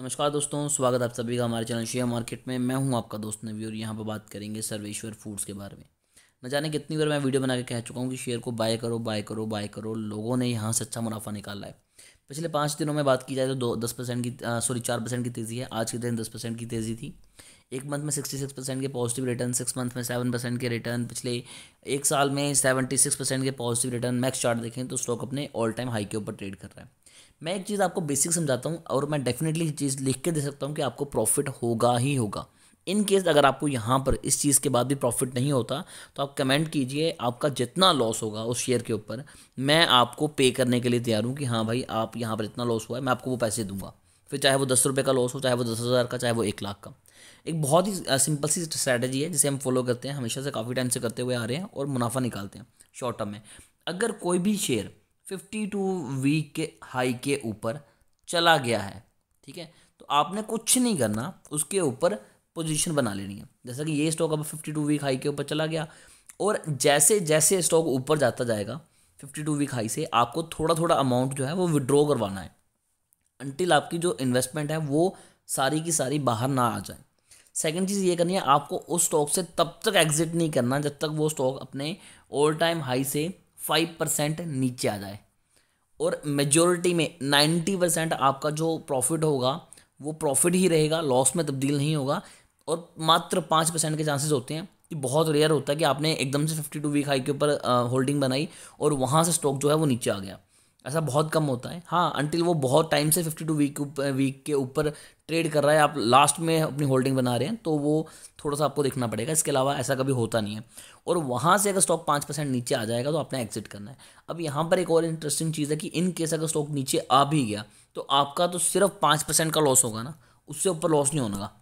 नमस्कार दोस्तों स्वागत आप सभी का हमारे चैनल शेयर मार्केट में मैं हूं आपका दोस्त नवी और यहां पर बात करेंगे सर्वेश्वर फूड्स के बारे में न जाने कितनी बार मैं वीडियो बना के कह चुका हूं कि शेयर को बाय करो बाय करो बाय करो लोगों ने यहां से अच्छा मुनाफा निकाला है पिछले पाँच दिनों में बात की जाए तो दो दस परसेंट की सॉरी चार परसेंट की तेज़ी है आज के दिन दस परसेंट की तेज़ी थी एक मंथ में सिक्सटी सिक्स परसेंट के पॉजिटिव रिटर्न सिक्स मंथ में सेवन परसेंट के रिटर्न पिछले एक साल में सेवेंटी सिक्स परसेंट के पॉजिटिव रिटर्न मैक्स चार्ट देखें तो स्टॉक अपने ऑल टाइम हाई के ऊपर ट्रेड कर रहा है मैं एक चीज़ आपको बेसिक समझाता हूँ और मैं डेफिनेटली चीज़ लिख के दे सकता हूँ कि आपको प्रॉफिट होगा ही होगा इन केस अगर आपको यहाँ पर इस चीज़ के बाद भी प्रॉफिट नहीं होता तो आप कमेंट कीजिए आपका जितना लॉस होगा उस शेयर के ऊपर मैं आपको पे करने के लिए तैयार हूँ कि हाँ भाई आप यहाँ पर इतना लॉस हुआ है मैं आपको वो पैसे दूंगा फिर चाहे वो दस रुपये का लॉस हो चाहे वो दस हज़ार का चाहे वो एक लाख का एक बहुत ही सिंपल सी स्ट्रैटेजी है जिसे हम फॉलो करते हैं हमेशा से काफ़ी टाइम से करते हुए आ रहे हैं और मुनाफा निकालते हैं शॉर्ट टर्म में अगर कोई भी शेयर फिफ्टी टू वीक के हाई के ऊपर चला गया है ठीक है तो आपने कुछ नहीं करना उसके ऊपर पोजीशन बना लेनी है जैसा कि ये स्टॉक अब फिफ्टी टू वीक हाई के ऊपर चला गया और जैसे जैसे स्टॉक ऊपर जाता जाएगा फिफ्टी टू वीक हाई से आपको थोड़ा थोड़ा अमाउंट जो है वो विड्रॉ करवाना है अंटिल आपकी जो इन्वेस्टमेंट है वो सारी की सारी बाहर ना आ जाए सेकेंड चीज़ ये करनी है आपको उस स्टॉक से तब तक एग्जिट नहीं करना जब तक वो स्टॉक अपने ऑल टाइम हाई से फाइव परसेंट नीचे आ जाए और मेजोरिटी में नाइन्टी परसेंट आपका जो प्रॉफिट होगा वो प्रॉफिट ही रहेगा लॉस में तब्दील नहीं होगा और मात्र पाँच परसेंट के चांसेस होते हैं कि बहुत रेयर होता है कि आपने एकदम से फिफ्टी टू वीक हाई के ऊपर होल्डिंग बनाई और वहाँ से स्टॉक जो है वो नीचे आ गया ऐसा बहुत कम होता है हाँ अनटिल वो बहुत टाइम से फिफ्टी टू वीक वीक के ऊपर ट्रेड कर रहा है आप लास्ट में अपनी होल्डिंग बना रहे हैं तो वो थोड़ा सा आपको देखना पड़ेगा इसके अलावा ऐसा कभी होता नहीं है और वहाँ से अगर स्टॉक पाँच परसेंट नीचे आ जाएगा तो आपने एग्जिट करना है अब यहाँ पर एक और इंटरेस्टिंग चीज़ है कि इन केस अगर स्टॉक नीचे आ भी गया तो आपका तो सिर्फ पाँच परसेंट का लॉस होगा ना उससे ऊपर लॉस नहीं होगा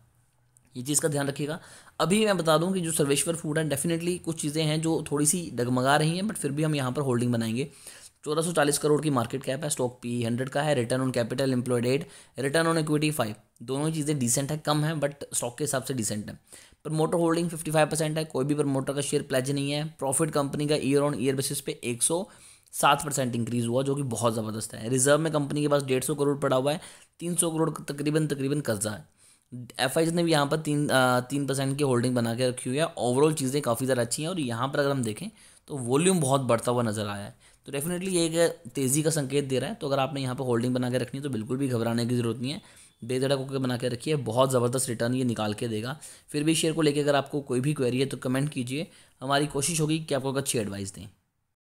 ये चीज़ का ध्यान रखिएगा अभी मैं बता दूं कि जो सर्वेश्वर फूड है डेफिनेटली कुछ चीज़ें हैं जो थोड़ी सी डगमगा रही हैं बट फिर भी हम यहाँ पर होल्डिंग बनाएंगे 1440 करोड़ की मार्केट कैप है स्टॉक पी हंड्रेड का है return on capital employed eight return on equity five दोनों चीज़ें डिसेंट है कम है बट स्टॉक के हिसाब से डिसेंट है प्रमोटर होल्डिंग 55 परसेंट है कोई भी प्रमोटर का शेयर प्लेज नहीं है प्रॉफिट कंपनी का ईयर ऑन ईयर बेसिस पे एक सात परसेंट इंक्रीज हुआ जो कि बहुत ज़बरदस्त है रिजर्व में कंपनी के पास डेढ़ सौ करोड़ पड़ा हुआ है तीन सौ करोड़ तकरीबन तकरीबन कर्जा है एफ ने भी यहाँ पर तीन आ, तीन परसेंट की होल्डिंग बना के रखी हुई है ओवरऑल चीज़ें काफ़ी ज़्यादा अच्छी हैं और यहाँ पर अगर हम देखें तो वॉल्यूम बहुत बढ़ता हुआ नज़र आया है तो डेफिनेटली ये एक तेज़ी का संकेत दे रहा है तो अगर आपने यहाँ पर होल्डिंग बना के रखनी है तो बिल्कुल भी घबराने की ज़रूरत नहीं है बेधड़क होकर बना के रखिए बहुत ज़बरदस्त रिटर्न ये निकाल के देगा फिर भी शेयर को लेकर अगर आपको कोई भी क्वेरी है तो कमेंट कीजिए हमारी कोशिश होगी कि आपको अच्छी एडवाइस दें